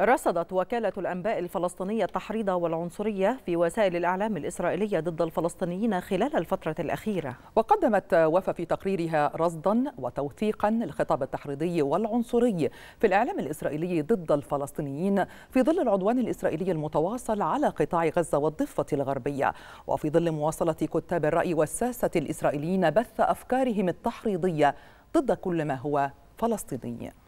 رصدت وكالة الأنباء الفلسطينية التحريض والعنصرية في وسائل الإعلام الإسرائيلية ضد الفلسطينيين خلال الفترة الأخيرة وقدمت وفا في تقريرها رصدا وتوثيقا للخطاب التحريضي والعنصري في الإعلام الإسرائيلي ضد الفلسطينيين في ظل العدوان الإسرائيلي المتواصل على قطاع غزة والضفة الغربية وفي ظل مواصلة كتاب الرأي والساسة الإسرائيليين بث أفكارهم التحريضية ضد كل ما هو فلسطيني